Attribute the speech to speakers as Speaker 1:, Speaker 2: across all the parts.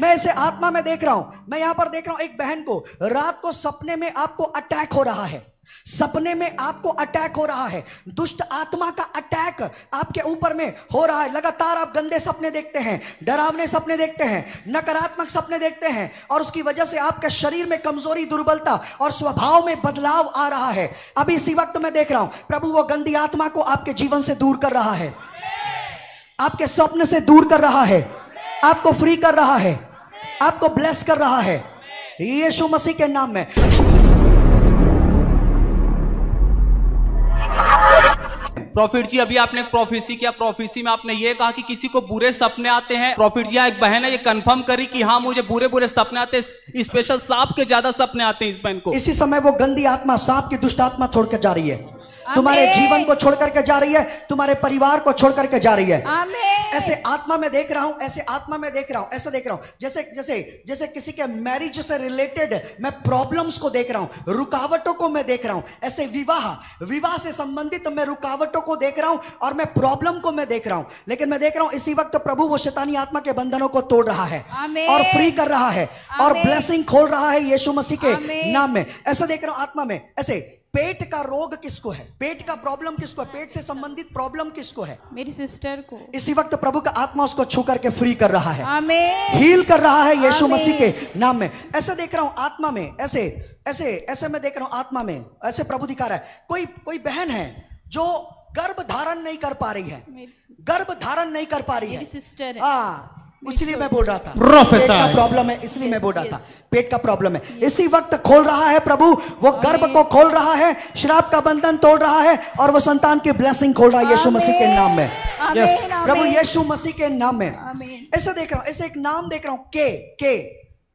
Speaker 1: मैं इसे आत्मा में देख रहा हूं मैं यहां पर देख रहा हूं एक बहन को रात को सपने में आपको अटैक हो रहा है सपने में आपको अटैक हो रहा है दुष्ट आत्मा का अटैक आपके ऊपर में हो रहा है लगातार आप गंदे सपने देखते हैं डरावने सपने देखते हैं नकारात्मक सपने देखते हैं और उसकी वजह से आपके शरीर में कमजोरी दुर्बलता और स्वभाव में बदलाव आ रहा है अभी इसी वक्त मैं देख रहा हूं प्रभु वो गंदी आत्मा को आपके जीवन से दूर कर रहा है आपके स्वप्न से दूर कर रहा है आपको फ्री कर रहा है आपको ब्लेस कर रहा है यीशु मसीह के नाम में प्रॉफिट जी अभी आपने प्रोफेसी किया प्रोफेसी में आपने ये कहा कि किसी को बुरे सपने आते हैं प्रॉफिट जी एक बहन है ये कंफर्म करी कि हाँ मुझे बुरे बुरे सपने आते हैं स्पेशल सांप के ज्यादा सपने आते हैं इस बहन को इसी समय वो गंदी आत्मा सांप की दुष्ट आत्मा छोड़कर जा रही है तुम्हारे जीवन को छोड़ करके जा रही है तुम्हारे परिवार को छोड़ करके जा रही है ऐसे आत्मा में देख रहा हूं ऐसे आत्मा में देख रहा हूं ऐसा देख रहा हूं जैसे जैसे जैसे किसी के मैरिज से रिलेटेड मैं प्रॉब्लम्स को देख रहा हूं रुकावटों को मैं देख रहा हूं ऐसे विवाह विवाह से संबंधित मैं रुकावटों को देख रहा हूं और मैं प्रॉब्लम को मैं देख रहा हूं लेकिन मैं देख रहा हूं इसी वक्त प्रभु वो शैतानी आत्मा के बंधनों को तोड़ रहा है और फ्री कर रहा है और ब्लेसिंग खोल रहा है यीशु मसीह के नाम में ऐसा देख रहा हूं आत्मा में ऐसे पेट का रोग किसको है पेट का प्रॉब्लम किसको है पेट से संबंधित प्रॉब्लम किसको है मेरी सिस्टर को इसी वक्त प्रभु का आत्मा उसको छू करके फ्री कर रहा है हील कर रहा है यीशु मसीह के नाम में ऐसे देख रहा हूं आत्मा में ऐसे ऐसे ऐसे मैं देख रहा हूं आत्मा में ऐसे प्रभु दिखा रहा है कोई कोई बहन है जो गर्भ धारण नहीं कर पा रही है गर्भ धारण नहीं कर पा रही है सिस्टर हाँ इसलिए मैं बोल रहा था प्रोफेसर का प्रॉब्लम है इसलिए मैं बोल रहा था पेट का प्रॉब्लम है इसी वक्त खोल रहा है प्रभु वो गर्भ को खोल रहा है श्राप का बंधन तोड़ रहा है और वो संतान की ब्लेसिंग खोल रहा है यीशु मसीह के नाम में यस प्रभु यीशु मसीह के नाम में ऐसे देख रहा हूं ऐसे एक नाम देख रहा हूं के के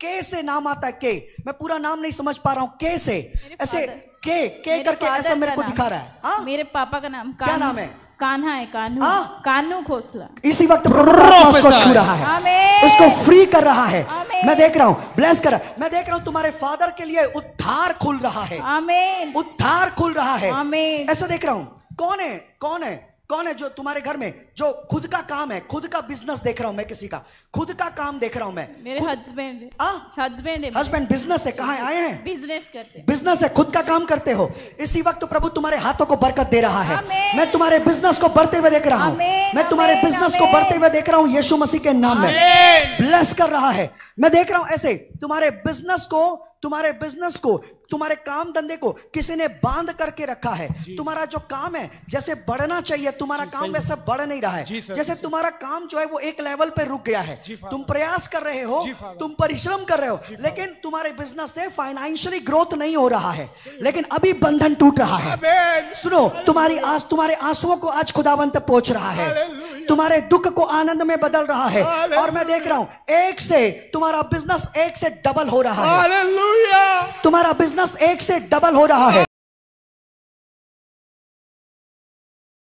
Speaker 1: के से नाम आता है के मैं पूरा नाम नहीं समझ पा रहा हूँ के से ऐसे के के करके ऐसा मेरे को दिखा रहा है हाँ? मेरे पापा का नाम क्या नाम है कान्हा है कानू आ? हाँ। कानू खोसला इसी वक्त उसको छू रहा है उसको फ्री कर रहा है मैं देख रहा हूँ ब्लेस कर मैं देख रहा हूँ तुम्हारे फादर के लिए उद्धार खुल रहा है उद्धार खुल रहा है ऐसा देख रहा हूँ कौन है कौन है कौन है जो तुम्हारे घर में जो खुद का काम है खुद का बिजनेस देख रहा हूँ मैं किसी का खुद का काम देख रहा हूँ मैं मेरे हस्बैंड हस्बैंड हस्बैंड बिजनेस है कहा आए हैं बिजनेस करते बिजनेस है खुद का काम करते हो इसी वक्त प्रभु तुम्हारे हाथों को बरकत दे रहा है मैं तुम्हारे बिजनेस को बढ़ते हुए देख रहा हूँ मैं तुम्हारे बिजनेस को बढ़ते हुए देख रहा हूँ यीशु मसीह के नाम में ब्लेस कर रहा है मैं देख रहा हूँ ऐसे तुम्हारे बिजनेस को तुम्हारे बिजनेस को तुम्हारे काम धंधे को किसी ने बांध करके रखा है तुम्हारा जो काम है जैसे बढ़ना चाहिए तुम्हारा काम वैसे बढ़ नहीं रहा है जैसे तुम्हारा काम जो है वो एक लेवल पे रुक गया है तुम प्रयास कर रहे हो तुम परिश्रम कर रहे हो लेकिन तुम्हारे बिजनेस से फाइनेंशियली ग्रोथ नहीं हो रहा है लेकिन अभी बंधन टूट रहा है सुनो तुम्हारी आज तुम्हारे आंसुओं को आज खुदावंत पहुंच रहा है तुम्हारे दुख को आनंद में बदल रहा है और मैं देख रहा हूं एक से तुम्हारा बिजनेस एक से डबल हो रहा है तुम्हारा बिजनेस एक से डबल हो रहा है